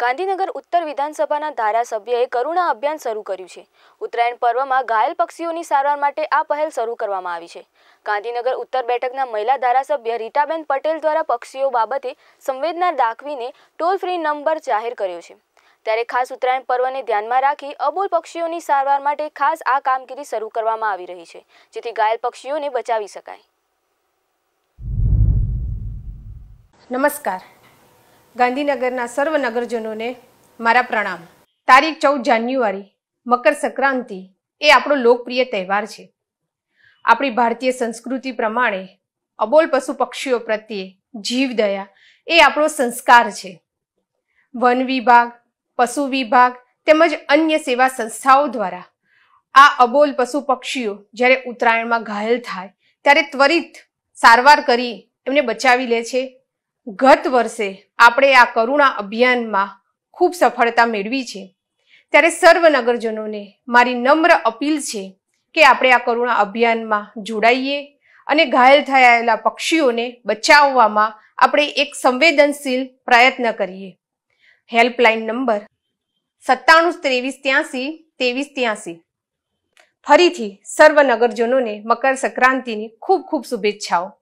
ગાંધીનગર ઉત્તર વિધાનસભાના ધારાસભ્યએ કરુણા અભિયાન શરૂ કર્યું છે ઉત્તરાયણ પર્વમાં ઘાયલ પક્ષીઓની સારવાર માટે આ પહેલ શરૂ કરવામાં આવી છે ગાંધીનગર ઉત્તર બેઠકના મહિલા ધારાસભ્ય રીટાબેન પટેલ દ્વારા પક્ષીઓ બાબતે સંવેદના દાખવીને ટોલ ફ્રી નંબર જાહેર કર્યો છે ત્યારે ખાસ ઉત્તરાયણ પર્વને ધ્યાનમાં રાખી અબોલ પક્ષીઓની સારવાર માટે ખાસ આ કામગીરી શરૂ કરવામાં આવી રહી છે જેથી ઘાયલ પક્ષીઓને બચાવી શકાય નમસ્કાર ગાંધીનગરના સર્વ નગરજનોને મારા પ્રણામ તારીખ ચૌદ જાન્યુઆરી મકર સંક્રાંતિ એ આપણો લોકપ્રિય તહેવાર છે આપણી ભારતીય સંસ્કૃતિ પ્રમાણે અબોલ પશુ પક્ષીઓ પ્રત્યે જીવદયા એ આપણો સંસ્કાર છે વન વિભાગ પશુ વિભાગ તેમજ અન્ય સેવા સંસ્થાઓ દ્વારા આ અબોલ પશુ પક્ષીઓ જ્યારે ઉત્તરાયણમાં ઘાયલ થાય ત્યારે ત્વરિત સારવાર કરી એમને બચાવી લે છે ગત વર્ષે આપણે આ કરુણા અભિયાનમાં ખૂબ સફળતા મેળવી છે ત્યારે સર્વ નગરજનોને મારી નમ્ર અપીલ છે કે આપણે આ કરુણા અભિયાનમાં જોડાઈએ અને ઘાયલ થયેલા પક્ષીઓને બચાવવામાં આપણે એક સંવેદનશીલ પ્રયત્ન કરીએ હેલ્પલાઇન નંબર સત્તાણું ત્રેવીસ ત્યાંસી ત્રેવીસ ત્યાંસી ફરીથી સર્વ નગરજનોને મકર સંક્રાંતિની ખૂબ ખૂબ શુભેચ્છાઓ